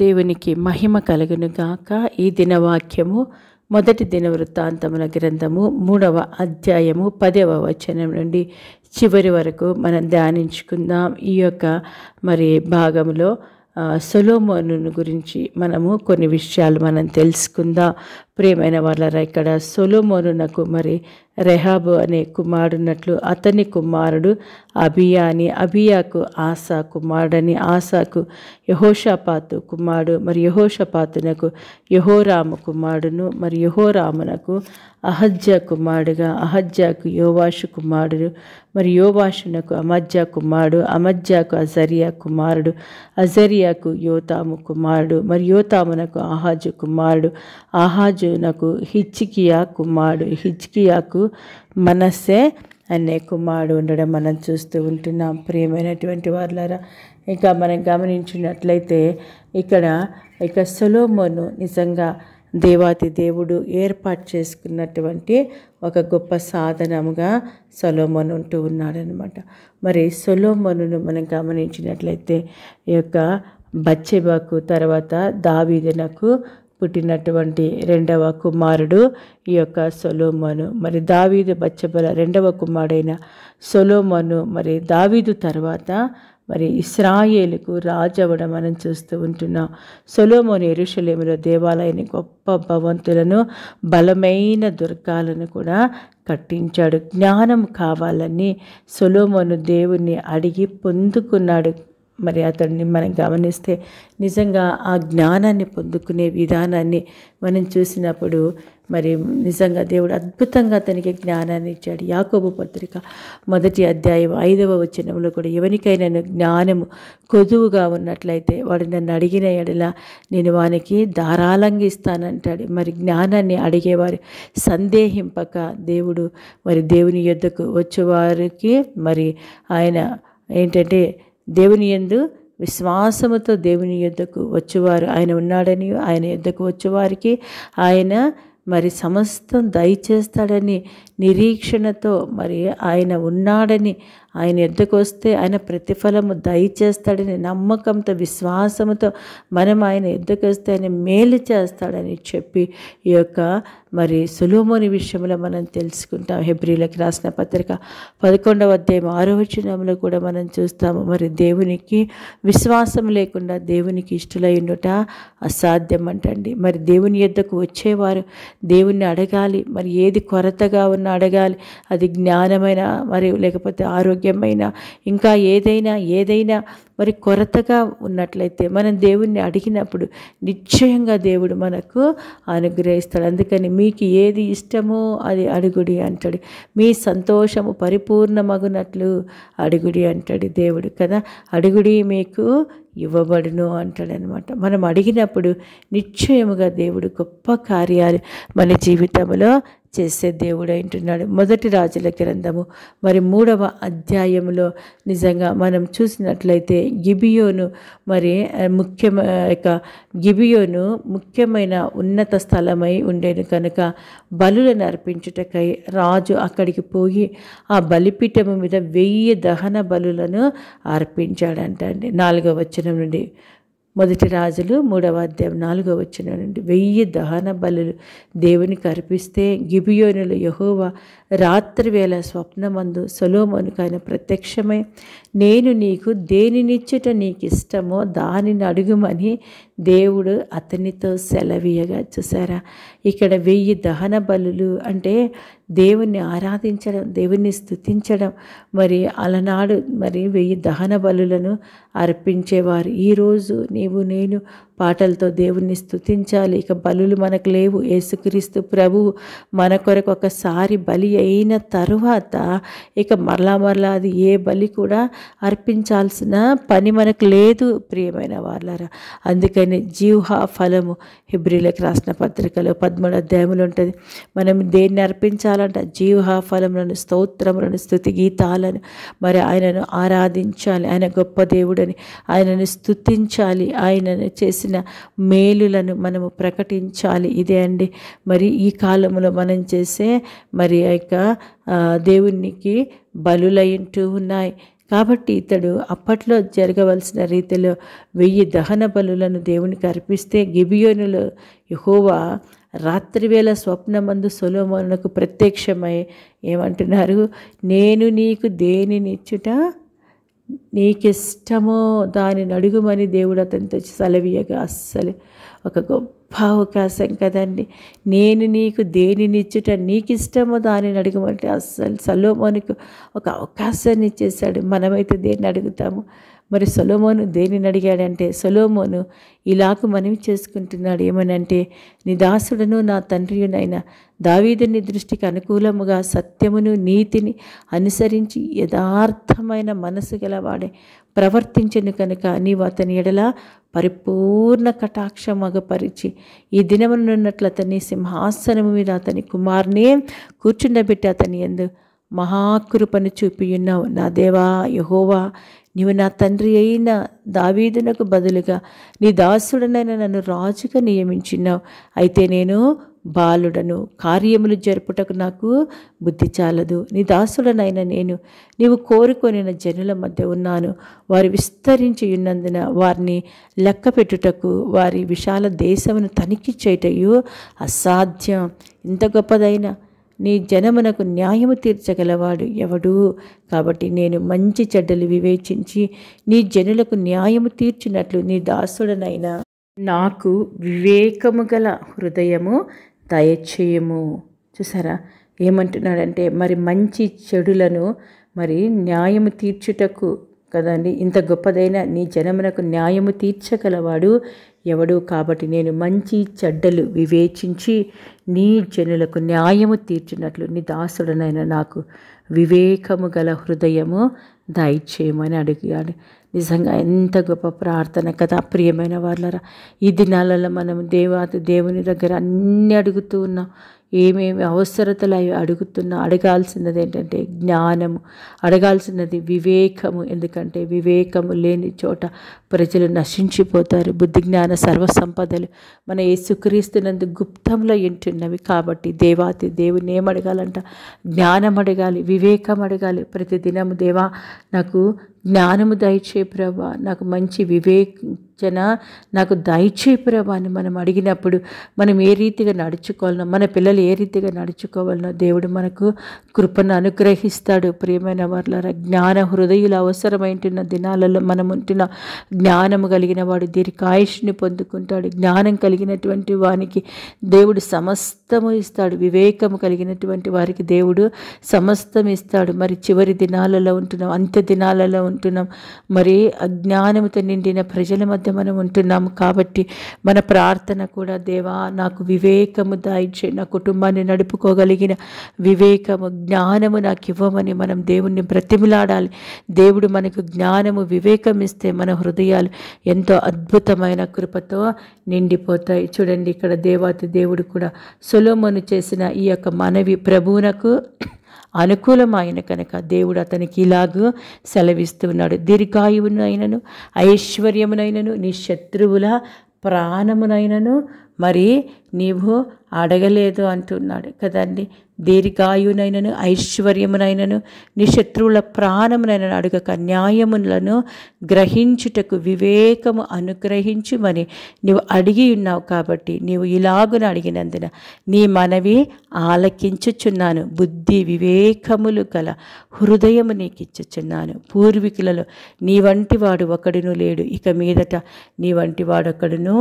దేవునికి మహిమ కలుగునుగాక ఈ దినవాక్యము మొదటి దిన వృత్తాంతముల గ్రంథము మూడవ అధ్యాయము పదవ వచనం నుండి చివరి వరకు మనం ధ్యానించుకుందాం ఈ యొక్క మరి భాగంలో సొలోమోను గురించి మనము కొన్ని విషయాలు మనం తెలుసుకుందాం ప్రియమైన వాళ్ళరా ఇక్కడ సొలోమోనునకు మరి రెహాబు అనే కుమారుడున్నట్లు అతని కుమారుడు అబియా అని అబియాకు ఆసా కుమారుడని ఆశాకు యహోషపాతు కుమారుడు మరి యహోషపాతునకు యహోరాము కుమారుడును మరి యహోరామునకు అహజ్య కుమారుడుగా అహజ్యాకు యోవాషు కుమారుడు మరి యోవాషునకు అమజ్య కుమారుడు అమజ్యాకు అజరియా కుమారుడు అజరియాకు యోతాము కుమారుడు మరి యోతామునకు ఆహాజు కుమారుడు ఆహాజు రాజునకు హిచ్కియా కుమారుడు హిచ్కియాకు మనస్సే అనే కుమారుడు ఉండడం మనం చూస్తూ ఉంటున్నాం ప్రియమైనటువంటి వారులారా ఇంకా మనం గమనించినట్లయితే ఇక్కడ ఇక సొలోమోను నిజంగా దేవాతి దేవుడు ఏర్పాటు చేసుకున్నటువంటి ఒక గొప్ప సాధనముగా సొలోమోను ఉంటూ ఉన్నాడనమాట మరి సొలోమోను మనం గమనించినట్లయితే ఈ యొక్క బచ్చెబాకు తర్వాత దావీదనకు పుట్టినటువంటి రెండవ కుమారుడు ఈ యొక్క సొలోమోను మరి దావీదు బచ్చబల రెండవ కుమారుడైన సొలోమోను మరి దావీదు తర్వాత మరి ఇస్రాయేలుకు రాజు అవ్వడం మనం చూస్తూ ఉంటున్నాం సొలోమోని ఎరుషలేములో దేవాలయాన్ని గొప్ప భవంతులను బలమైన దుర్గాలను కూడా కట్టించాడు జ్ఞానం కావాలని సొలోమోను దేవుణ్ణి అడిగి పొందుకున్నాడు మరి అతడిని మనం గమనిస్తే నిజంగా ఆ జ్ఞానాన్ని పొందుకునే విధానాన్ని మనం చూసినప్పుడు మరి నిజంగా దేవుడు అద్భుతంగా అతనికి జ్ఞానాన్ని ఇచ్చాడు యాకోబు పత్రిక మొదటి అధ్యాయం ఐదవ వచనంలో కూడా ఎవరికైనా జ్ఞానము కొదువుగా ఉన్నట్లయితే వాడు నన్ను అడిగిన ఎడల నేను వానికి ధారాళంగా ఇస్తానంటాడు మరి జ్ఞానాన్ని అడిగేవారు సందేహింపక దేవుడు మరి దేవుని యుద్ధకు వచ్చేవారికి మరి ఆయన ఏంటంటే దేవుని ఎందు విశ్వాసముతో దేవుని యుద్ధకు వచ్చేవారు ఆయన ఉన్నాడని ఆయన యుద్ధకు వచ్చేవారికి ఆయన మరి సమస్తం దయచేస్తాడని నిరీక్షణతో మరి ఆయన ఉన్నాడని ఆయన ఎద్దకు వస్తే ఆయన ప్రతిఫలము దయచేస్తాడని నమ్మకంతో విశ్వాసముతో మనం ఆయన ఎద్దకు వస్తే ఆయన మేలు చేస్తాడని చెప్పి ఈ యొక్క మరి సులోముని విషయంలో మనం తెలుసుకుంటాం హెబ్రిలకు రాసిన పత్రిక పదకొండవ అధ్యాయం ఆరోచనంలో కూడా మనం చూస్తాము మరి దేవునికి విశ్వాసం లేకుండా దేవునికి ఇష్టలై ఉండుట అసాధ్యం అంటండి మరి దేవుని ఎద్దకు వచ్చేవారు దేవుణ్ణి అడగాలి మరి ఏది కొరతగా ఉన్న నన్ను అడగాలి అది జ్ఞానమైన మరియు లేకపోతే ఆరోగ్యమైన ఇంకా ఏదైనా ఏదైనా మరి కొరతగా ఉన్నట్లయితే మనం దేవుణ్ణి అడిగినప్పుడు నిశ్చయంగా దేవుడు మనకు అనుగ్రహిస్తాడు అందుకని మీకు ఏది ఇష్టమో అది అడుగుడి అంటాడు మీ సంతోషము పరిపూర్ణమగునట్లు అడుగుడి అంటాడు దేవుడు కదా అడుగుడి మీకు ఇవ్వబడును అంటాడనమాట మనం అడిగినప్పుడు నిశ్చయముగా దేవుడు గొప్ప కార్యాలు మన జీవితంలో చేసే దేవుడు అంటున్నాడు మొదటి రాజుల గ్రంథము మరి మూడవ అధ్యాయంలో నిజంగా మనం చూసినట్లయితే గిబియోను మరి ముఖ్య యొక్క గిబియోను ముఖ్యమైన ఉన్నత స్థలమై ఉండేది కనుక బలులను అర్పించుటకై రాజు అక్కడికి పోయి ఆ బలిపీఠము మీద వెయ్యి దహన బలులను అర్పించాడంటండి నాలుగవ వచ్చిన వచనం నుండి మొదటి రాజులు మూడవ అధ్యాయం నాలుగవ వచ్చిన నుండి వెయ్యి దహన బలులు దేవునికి అర్పిస్తే గిబియోనులు యహోవా రాత్రి వేళ స్వప్నమందు సొలోమోనుకు ఆయన ప్రత్యక్షమై నేను నీకు దేనినిచ్చుట నీకు ఇష్టమో దానిని అడుగుమని దేవుడు అతనితో సెలవీయగా చూసారా ఇక్కడ వెయ్యి దహన బలులు అంటే దేవుణ్ణి ఆరాధించడం దేవుణ్ణి స్థుతించడం మరి అలనాడు మరి వెయ్యి దహన బలులను అర్పించేవారు ఈరోజు నీవు నేను పాటలతో దేవుణ్ణి స్థుతించాలి ఇక బలులు మనకు లేవు యేసుక్రీస్తు ప్రభు మన కొరకు ఒకసారి బలి అయిన తర్వాత ఇక మరలా మరలా అది ఏ బలి కూడా అర్పించాల్సిన పని మనకు లేదు ప్రియమైన వాళ్ళరా అందుకని జీవహ ఫలము హిబ్రిలకు రాసిన పత్రికలో పదమూడు అధ్యాయములు ఉంటుంది మనం దేన్ని అర్పించాలంట జీవహ ఫలములను స్తోత్రములను స్థుతి గీతాలను మరి ఆయనను ఆరాధించాలి ఆయన గొప్ప దేవుడని ఆయనను స్థుతించాలి ఆయనను చేసిన చేసిన మేలులను మనము ప్రకటించాలి ఇదే అండి మరి ఈ కాలంలో మనం చేసే మరి యొక్క దేవునికి బలులయింటూ ఉన్నాయి కాబట్టి ఇతడు అప్పట్లో జరగవలసిన రీతిలో వెయ్యి దహన బలులను దేవునికి అర్పిస్తే గిబియోనులు యహోవా రాత్రివేళ స్వప్నమందు సొలోమోనులకు ప్రత్యక్షమై ఏమంటున్నారు నేను నీకు దేనినిచ్చుట నీకిష్టమో దానిని అడుగుమని దేవుడు అతనితో సెలవీయగా అస్సలు ఒక గొప్ప అవకాశం కదండి నేను నీకు దేనినిచ్చుట నీకు ఇష్టమో దానిని అడగమంటే అస్సలు సలోమోనికి ఒక అవకాశాన్ని ఇచ్చేసాడు మనమైతే దేన్ని అడుగుతాము మరి సొలోమోను దేనిని అడిగాడంటే సొలోమోను ఇలాగ మనవి చేసుకుంటున్నాడు ఏమనంటే నీ దాసుడను నా తండ్రియునైన దావీదుని దృష్టికి అనుకూలముగా సత్యమును నీతిని అనుసరించి యథార్థమైన మనసు గలవాడే ప్రవర్తించను కనుక నీవు అతని ఎడల పరిపూర్ణ కటాక్షమగపరిచి ఈ దినమునున్నట్లు అతని సింహాసనము మీద అతని కుమార్నే కూర్చుండబెట్టి అతని ఎందు మహాకృపను చూపియున్నావు నా దేవా యహోవా నీవు నా తండ్రి అయిన దావీదునకు బదులుగా నీ దాసుడనైన నన్ను రాజుగా నియమించినావు అయితే నేను బాలుడను కార్యములు జరుపుటకు నాకు బుద్ధి చాలదు నీ దాసుడనైన నేను నీవు కోరుకొనిన జనుల మధ్య ఉన్నాను వారు విస్తరించి ఉన్నందున వారిని లెక్క పెట్టుటకు వారి విశాల దేశమును తనిఖీ చేయటయు అసాధ్యం ఇంత గొప్పదైన నీ జనమునకు న్యాయము తీర్చగలవాడు ఎవడు కాబట్టి నేను మంచి చెడ్డలు వివేచించి నీ జనులకు న్యాయము తీర్చినట్లు నీ దాసుడనైనా నాకు వివేకము గల హృదయము దయచేయము చూసారా ఏమంటున్నాడంటే మరి మంచి చెడులను మరి న్యాయము తీర్చుటకు కదండి ఇంత గొప్పదైన నీ జనమునకు న్యాయము తీర్చగలవాడు ఎవడు కాబట్టి నేను మంచి చెడ్డలు వివేచించి నీ జనులకు న్యాయము తీర్చినట్లు నీ దాసుడనైనా నాకు వివేకము గల హృదయము దయచేయమని అడిగాడు నిజంగా ఎంత గొప్ప ప్రార్థన కదా ప్రియమైన వాళ్ళరా ఈ దినాలలో మనం దేవాతి దేవుని దగ్గర అన్నీ అడుగుతూ ఉన్నాం ఏమేమి అవసరతలు అడుగుతున్నా అడగాల్సినది ఏంటంటే జ్ఞానము అడగాల్సినది వివేకము ఎందుకంటే వివేకము లేని చోట ప్రజలు నశించిపోతారు బుద్ధి జ్ఞాన సర్వసంపదలు మన యేసుక్రీస్తునందు గుప్తంలో వింటున్నవి కాబట్టి దేవాతి దేవుని ఏమడగాలంట జ్ఞానం అడగాలి వివేకం అడగాలి దినము దేవా నాకు జ్ఞానము దయచే ప్రభ నాకు మంచి వివేచన నాకు దయచే ప్రభ అని మనం అడిగినప్పుడు మనం ఏ రీతిగా నడుచుకోవాలనో మన పిల్లలు ఏ రీతిగా నడుచుకోవాలనో దేవుడు మనకు కృపను అనుగ్రహిస్తాడు ప్రియమైన వర్ల జ్ఞాన హృదయులు అవసరమైంటున్న దినాలలో మనం ఉంటున్న జ్ఞానము కలిగిన వాడు దీర్ఘాయుష్ని పొందుకుంటాడు జ్ఞానం కలిగినటువంటి వానికి దేవుడు సమస్తము ఇస్తాడు వివేకము కలిగినటువంటి వారికి దేవుడు సమస్తం ఇస్తాడు మరి చివరి దినాలలో ఉంటున్న అంత్య దినాలలో ఉంటున్నాం మరి అజ్ఞానంతో నిండిన ప్రజల మధ్య మనం ఉంటున్నాం కాబట్టి మన ప్రార్థన కూడా దేవా నాకు వివేకము దాయించే నా కుటుంబాన్ని నడుపుకోగలిగిన వివేకము జ్ఞానము నాకు ఇవ్వమని మనం దేవుణ్ణి బ్రతిమిలాడాలి దేవుడు మనకు జ్ఞానము వివేకం ఇస్తే మన హృదయాలు ఎంతో అద్భుతమైన కృపతో నిండిపోతాయి చూడండి ఇక్కడ దేవాతి దేవుడు కూడా సులోమను చేసిన ఈ యొక్క మనవి ప్రభువునకు అనుకూలమైన కనుక దేవుడు అతనికి ఇలాగ సెలవిస్తున్నాడు దీర్ఘాయువునైనను ఐశ్వర్యమునైనను నీ శత్రువుల ప్రాణమునైనను మరి నీవు అడగలేదు అంటున్నాడు కదండి దీర్ఘాయునైనను ఐశ్వర్యమునైనను నీ శత్రువుల ప్రాణమునైనను అడుగక న్యాయములను గ్రహించుటకు వివేకము అనుగ్రహించు మరి నీవు అడిగి ఉన్నావు కాబట్టి నీవు ఇలాగున అడిగినందున నీ మనవి ఆలకించుచున్నాను బుద్ధి వివేకములు గల హృదయము నీకు ఇచ్చుచున్నాను పూర్వీకులలో నీ వంటి వాడు ఒకడును లేడు ఇక మీదట నీ వంటి ఒకడును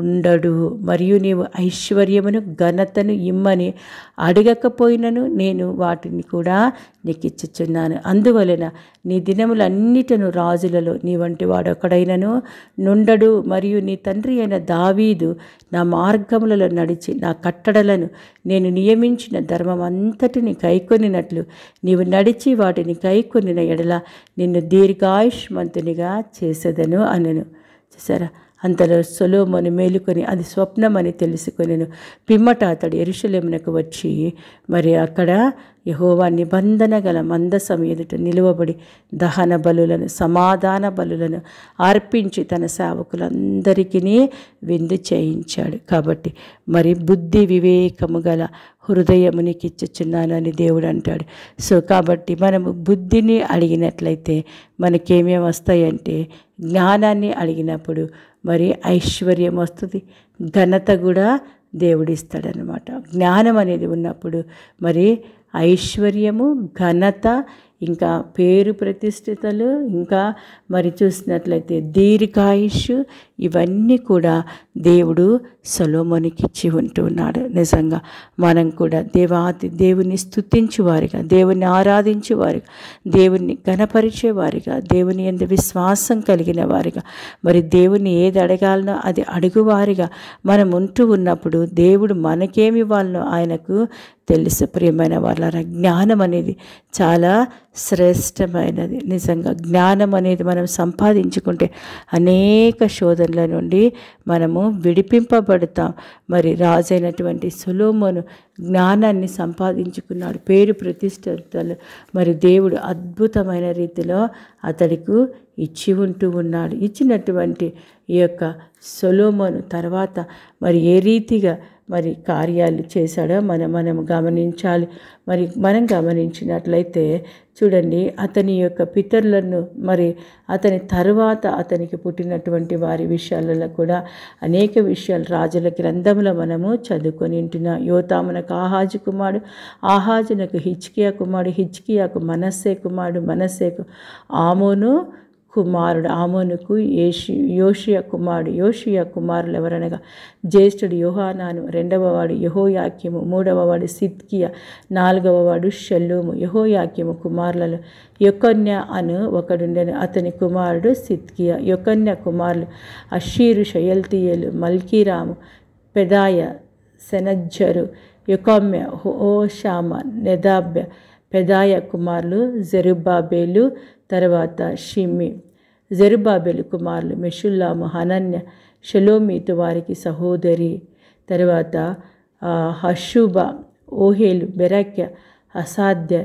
ఉండడు మరియు నీవు ఐశ్వర్యమును ఘనతను ఇమ్మని అడగకపోయినను నేను వాటిని కూడా నీకు ఇచ్చుచున్నాను అందువలన నీ దినములన్నిటను రాజులలో నీ వంటి వాడొక్కడైనను నుండడు మరియు నీ తండ్రి అయిన దావీదు నా మార్గములలో నడిచి నా కట్టడలను నేను నియమించిన ధర్మం అంతటిని కైకొనినట్లు నీవు నడిచి వాటిని కైకొనిన ఎడల నిన్ను దీర్ఘాయుష్మంతునిగా చేసేదను అనను చూసారా అంతలో సొలోమోను మేలుకొని అది స్వప్నమని తెలుసుకొనెను పిమ్మట అతడు ఎరుషులేమునకు వచ్చి మరి అక్కడ యహోవా నిబంధన గల మందసం ఎదుట నిలువబడి దహన బలులను సమాధాన బలులను అర్పించి తన సేవకులందరికీ విందు చేయించాడు కాబట్టి మరి బుద్ధి వివేకము గల హృదయము దేవుడు అంటాడు సో కాబట్టి మనము బుద్ధిని అడిగినట్లయితే మనకేమేమి వస్తాయంటే జ్ఞానాన్ని అడిగినప్పుడు మరి ఐశ్వర్యం వస్తుంది ఘనత కూడా దేవుడిస్తాడనమాట జ్ఞానం అనేది ఉన్నప్పుడు మరి ఐశ్వర్యము ఘనత ఇంకా పేరు ప్రతిష్ఠితలు ఇంకా మరి చూసినట్లయితే దీర్ఘాయుష్ ఇవన్నీ కూడా దేవుడు సొలోమోనికి ఇచ్చి ఉంటున్నాడు నిజంగా మనం కూడా దేవాతి దేవుని స్థుతించేవారిగా దేవుని ఆరాధించేవారిగా దేవుని కనపరిచేవారిగా దేవుని ఎందు విశ్వాసం కలిగిన వారిగా మరి దేవుని ఏది అడగాలనో అది అడుగువారిగా మనం ఉంటూ ఉన్నప్పుడు దేవుడు మనకేమి ఇవ్వాలనో ఆయనకు తెలుసు ప్రియమైన వాళ్ళ జ్ఞానం అనేది చాలా శ్రేష్టమైనది నిజంగా జ్ఞానం అనేది మనం సంపాదించుకుంటే అనేక శోధనల నుండి మనము విడిపింపబడతాం మరి రాజైనటువంటి సులోమను జ్ఞానాన్ని సంపాదించుకున్నాడు పేరు ప్రతిష్టలు మరి దేవుడు అద్భుతమైన రీతిలో అతడికి ఇచ్చి ఉంటూ ఉన్నాడు ఇచ్చినటువంటి ఈ యొక్క సొలోమోను తర్వాత మరి ఏ రీతిగా మరి కార్యాలు చేశాడో మనం మనం గమనించాలి మరి మనం గమనించినట్లయితే చూడండి అతని యొక్క పితరులను మరి అతని తరువాత అతనికి పుట్టినటువంటి వారి విషయాలలో కూడా అనేక విషయాలు రాజుల గ్రంథంలో మనము చదువుకొని ఉంటున్నాం యువతామునకు ఆహాజు కుమారుడు ఆహాజునకు హిచ్కియా కుమారుడు హిచ్కియాకు మనస్సే కుమారుడు మనస్సేకు ఆమోను కుమారుడు ఆమోనుకు యేషి యోషియ కుమారుడు యోషియ కుమారులు ఎవరనగా జ్యేష్ఠుడు యోహానాను రెండవవాడు యహోయాక్యము మూడవవాడు సిద్కియ నాలుగవవాడు షల్లూము యహోయాక్యము కుమారులలో యొకన్య అను ఒకడుండెను అతని కుమారుడు సిద్కియ యొకన్య కుమారులు అషీరు శయల్తీయలు మల్కీరాము పెదాయ సెనజ్జరు యొకమ్య హోషామ నెదాబ్య పెదాయ కుమారులు జరుబాబేలు తర్వాత షిమ్మి జెరుబాబెలు కుమారులు మెషుల్లాము హనన్య షలోమీతు వారికి సహోదరి తర్వాత హషుబ ఓహేలు బెరక్య అసాధ్య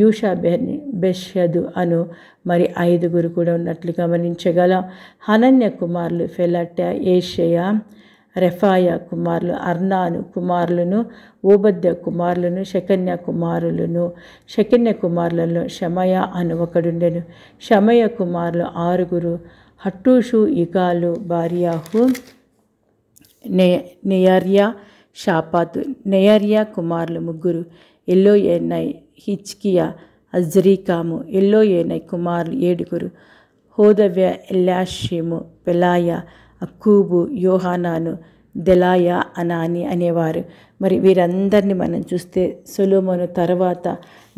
యూషా బెర్ని బెషదు అను మరి ఐదుగురు కూడా ఉన్నట్లు గమనించగలం హనన్య కుమారులు ఫెలట ఏషయా రెఫాయ కుమారులు అర్నాను కుమారులను ఓబద్య కుమారులను శకన్య కుమారులను శకన్య కుమారులలో శమయ అని ఒకడుండెను శమయ కుమారులు ఆరుగురు హట్టూషు ఇగాలు భార్యాహు నేయర్య నెయర్యా షాపాతు నెయర్యా కుమారులు ముగ్గురు ఎల్లో ఎన్నై హిచ్కియా అజ్రీకాము ఎల్లో ఏనై కుమారులు ఏడుగురు హోదవ్య ఎల్లాషిము పెలాయ అక్కూబు యోహానాను దెలాయ అనాని అనేవారు మరి వీరందరిని మనం చూస్తే సొలోమను తర్వాత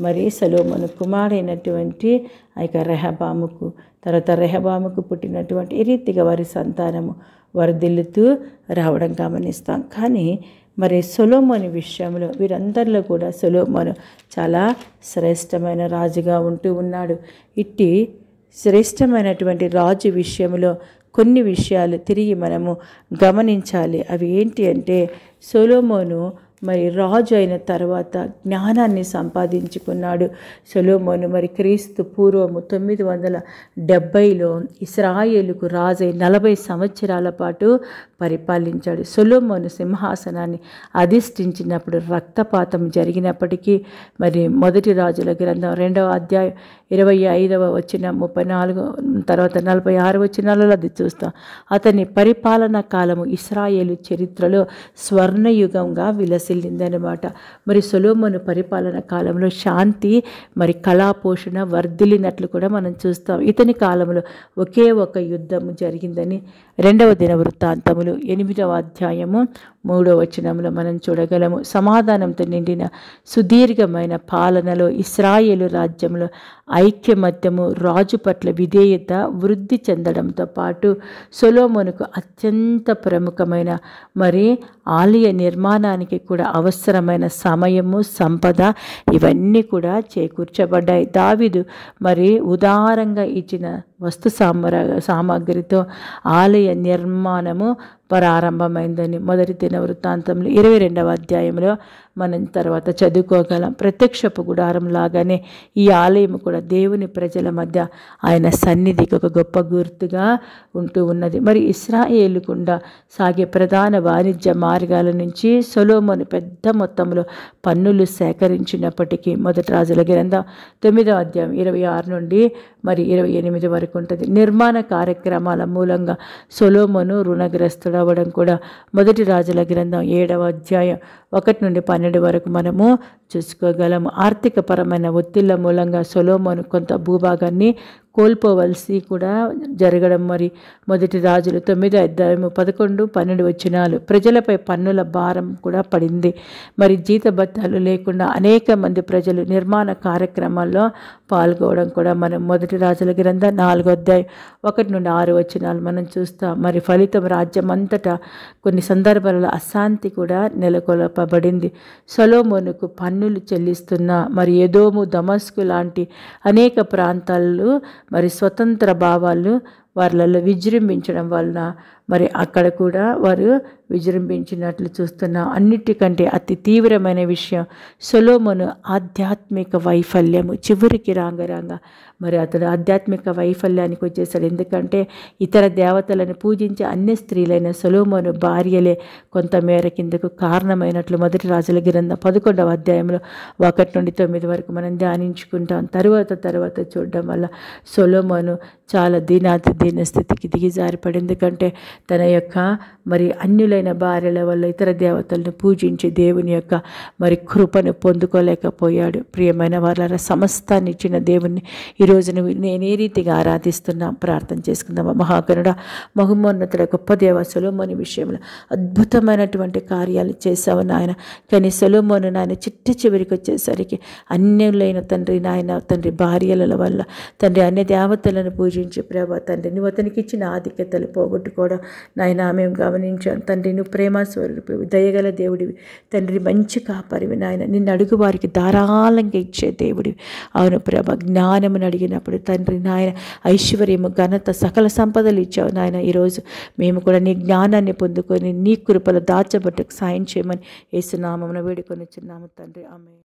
మరి సొలోమను కుమారైనటువంటి ఆ యొక్క రెహబాముకు తర్వాత రెహబాముకు పుట్టినటువంటి ఈ రీతిగా వారి సంతానము వరదిల్లుతూ రావడం గమనిస్తాం కానీ మరి సొలోమోని విషయంలో వీరందరిలో కూడా సొలోమోను చాలా శ్రేష్టమైన రాజుగా ఉంటూ ఉన్నాడు ఇట్టి శ్రేష్టమైనటువంటి రాజు విషయంలో కొన్ని విషయాలు తిరిగి మనము గమనించాలి అవి ఏంటి అంటే సొలోమోను మరి రాజు అయిన తర్వాత జ్ఞానాన్ని సంపాదించుకున్నాడు సొలోమోను మరి క్రీస్తు పూర్వము తొమ్మిది వందల డెబ్బైలో ఇస్రాయేలుకు రాజై నలభై సంవత్సరాల పాటు పరిపాలించాడు సొలోమోను సింహాసనాన్ని అధిష్ఠించినప్పుడు రక్తపాతం జరిగినప్పటికీ మరి మొదటి రాజుల గ్రంథం రెండవ అధ్యాయం ఇరవై ఐదవ వచ్చిన ముప్పై నాలుగు తర్వాత నలభై ఆరు వచ్చినాలలో అది చూస్తాం అతని పరిపాలన కాలము ఇస్రాయేలు చరిత్రలో స్వర్ణయుగంగా విలసి చెల్లిందనమాట మరి సొలోమోను పరిపాలన కాలంలో శాంతి మరి కళాపోషణ వర్ధిల్లినట్లు కూడా మనం చూస్తాం ఇతని కాలంలో ఒకే ఒక యుద్ధము జరిగిందని రెండవ దిన వృత్తాంతములు ఎనిమిదవ అధ్యాయము మూడవ వచనంలో మనం చూడగలము సమాధానంతో నిండిన సుదీర్ఘమైన పాలనలో ఇస్రాయేలు రాజ్యంలో ఐక్యమత్యము రాజు పట్ల విధేయత వృద్ధి చెందడంతో పాటు సొలోమోనుకు అత్యంత ప్రముఖమైన మరి ఆలయ నిర్మాణానికి కూడా అవసరమైన సమయము సంపద ఇవన్నీ కూడా చేకూర్చబడ్డాయి దావిదు మరి ఉదారంగా ఇచ్చిన వస్తు సామర సామాగ్రితో ఆలయ నిర్మాణము ప్రారంభమైందని మొదటి దిన వృత్తాంతంలో ఇరవై రెండవ అధ్యాయంలో మనం తర్వాత చదువుకోగలం ప్రత్యక్షపు గుడారం లాగానే ఈ ఆలయం కూడా దేవుని ప్రజల మధ్య ఆయన సన్నిధికి ఒక గొప్ప గుర్తుగా ఉంటూ ఉన్నది మరి ఇస్రాయేలు గుండా సాగే ప్రధాన వాణిజ్య మార్గాల నుంచి సొలోమను పెద్ద మొత్తంలో పన్నులు సేకరించినప్పటికీ మొదటి రాజుల గ్రంథం తొమ్మిదవ అధ్యాయం ఇరవై ఆరు నుండి మరి ఇరవై ఎనిమిది వరకు ఉంటుంది నిర్మాణ కార్యక్రమాల మూలంగా రుణగ్రస్తుడు అవ్వడం కూడా మొదటి రాజుల గ్రంథం ఏడవ అధ్యాయం ఒకటి నుండి పన్నెండు వరకు మనము చూసుకోగలము ఆర్థికపరమైన ఒత్తిళ్ల మూలంగా సొలోమోను కొంత భూభాగాన్ని కోల్పోవలసి కూడా జరగడం మరి మొదటి రాజులు తొమ్మిది అధ్యాయము పదకొండు పన్నెండు వచ్చినాలు ప్రజలపై పన్నుల భారం కూడా పడింది మరి జీతబత్తాలు లేకుండా అనేక మంది ప్రజలు నిర్మాణ కార్యక్రమాల్లో పాల్గొవడం కూడా మనం మొదటి రాజుల గ్రంథ నాలుగో అధ్యాయం ఒకటి నుండి ఆరు వచ్చినాలు మనం చూస్తాం మరి ఫలితం రాజ్యం అంతటా కొన్ని సందర్భాలలో అశాంతి కూడా నెలకొల్పబడింది సొలోమోనుకు పన్నులు చెల్లిస్తున్న మరి ఎదోము దమస్కు లాంటి అనేక ప్రాంతాలు మరి స్వతంత్ర భావాలు వాళ్ళలో విజృంభించడం వలన మరి అక్కడ కూడా వారు విజృంభించినట్లు చూస్తున్నాం అన్నిటికంటే అతి తీవ్రమైన విషయం సొలోమోను ఆధ్యాత్మిక వైఫల్యము చివరికి రాంగరాంగ మరి అతడు ఆధ్యాత్మిక వైఫల్యానికి వచ్చేసాడు ఎందుకంటే ఇతర దేవతలను పూజించే అన్ని స్త్రీలైన సొలోమోను భార్యలే కొంతమేర కిందకు కారణమైనట్లు మొదటి రాజుల గ్రంథం పదకొండవ అధ్యాయంలో ఒకటి నుండి తొమ్మిది వరకు మనం ధ్యానించుకుంటాం తర్వాత తర్వాత చూడడం వల్ల సొలోమోను చాలా దీనాతి దీన స్థితికి దిగిజారిపడి ఎందుకంటే తన యొక్క మరి అన్యులైన భార్యల వల్ల ఇతర దేవతలను పూజించి దేవుని యొక్క మరి కృపను పొందుకోలేకపోయాడు ప్రియమైన వాళ్ళ సమస్తాన్ని ఇచ్చిన దేవుణ్ణి ఈరోజు నేను ఏ రీతిగా ఆరాధిస్తున్నా ప్రార్థన చేసుకుందామా మహాకరుడ మహుమోన్నతుడ గొప్ప దేవ సొలోమోని విషయంలో అద్భుతమైనటువంటి కార్యాలు చేశావు నాయన కానీ సొలోమోను నాయన చిట్ట చివరికి వచ్చేసరికి అన్యులైన తండ్రి నాయన తండ్రి భార్యల వల్ల తండ్రి అన్య దేవతలను పూజించి ప్రభా తండ్రి నువ్వు అతనికి ఇచ్చిన ఆధిక్యతలు పోగొట్టుకోవడం నాయన మేము గమనించాను తండ్రి నువ్వు ప్రేమ స్వరూపి దయగల దేవుడివి తండ్రి మంచి కాపరివి నాయన నిన్ను అడుగు వారికి ధారాళంగా ఇచ్చే దేవుడివి అవును ప్రభ జ్ఞానమును అడిగినప్పుడు తండ్రి నాయన ఐశ్వర్యము ఘనత సకల సంపదలు ఇచ్చావు నాయన ఈరోజు మేము కూడా నీ జ్ఞానాన్ని పొందుకొని నీ కృపలు దాచబట్టకు సాయం చేయమని ఏసునామమున వేడుకొని చిన్నాము తండ్రి ఆమె